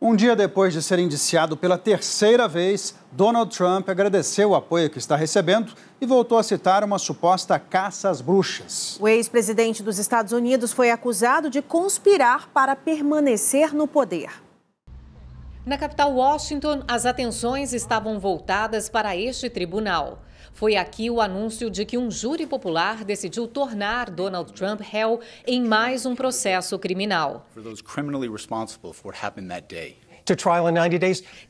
Um dia depois de ser indiciado pela terceira vez, Donald Trump agradeceu o apoio que está recebendo e voltou a citar uma suposta caça às bruxas. O ex-presidente dos Estados Unidos foi acusado de conspirar para permanecer no poder. Na capital Washington, as atenções estavam voltadas para este tribunal. Foi aqui o anúncio de que um júri popular decidiu tornar Donald Trump réu em mais um processo criminal.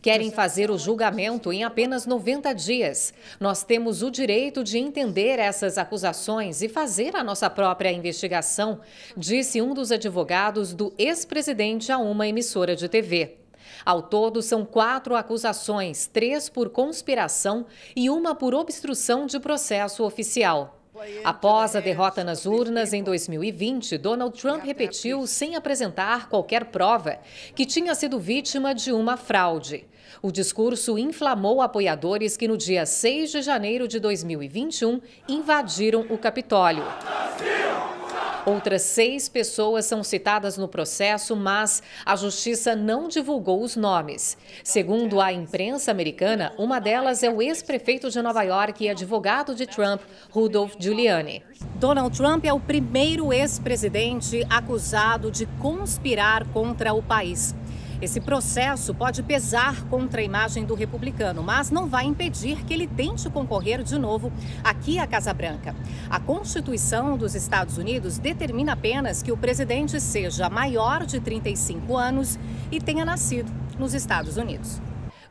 Querem fazer o julgamento em apenas 90 dias. Nós temos o direito de entender essas acusações e fazer a nossa própria investigação, disse um dos advogados do ex-presidente a uma emissora de TV. Ao todo, são quatro acusações, três por conspiração e uma por obstrução de processo oficial. Após a derrota nas urnas em 2020, Donald Trump repetiu, sem apresentar qualquer prova, que tinha sido vítima de uma fraude. O discurso inflamou apoiadores que, no dia 6 de janeiro de 2021, invadiram o Capitólio. Outras seis pessoas são citadas no processo, mas a justiça não divulgou os nomes. Segundo a imprensa americana, uma delas é o ex-prefeito de Nova York e advogado de Trump, Rudolph Giuliani. Donald Trump é o primeiro ex-presidente acusado de conspirar contra o país. Esse processo pode pesar contra a imagem do republicano, mas não vai impedir que ele tente concorrer de novo aqui à Casa Branca. A Constituição dos Estados Unidos determina apenas que o presidente seja maior de 35 anos e tenha nascido nos Estados Unidos.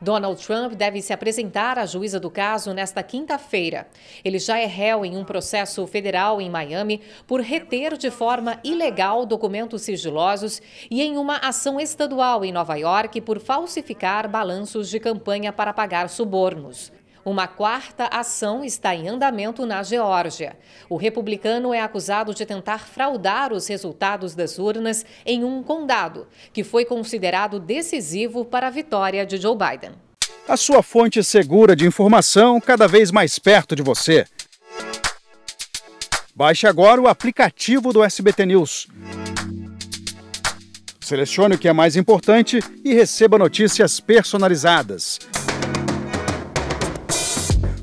Donald Trump deve se apresentar à juíza do caso nesta quinta-feira. Ele já é réu em um processo federal em Miami por reter de forma ilegal documentos sigilosos e em uma ação estadual em Nova York por falsificar balanços de campanha para pagar subornos. Uma quarta ação está em andamento na Geórgia. O republicano é acusado de tentar fraudar os resultados das urnas em um condado, que foi considerado decisivo para a vitória de Joe Biden. A sua fonte segura de informação cada vez mais perto de você. Baixe agora o aplicativo do SBT News. Selecione o que é mais importante e receba notícias personalizadas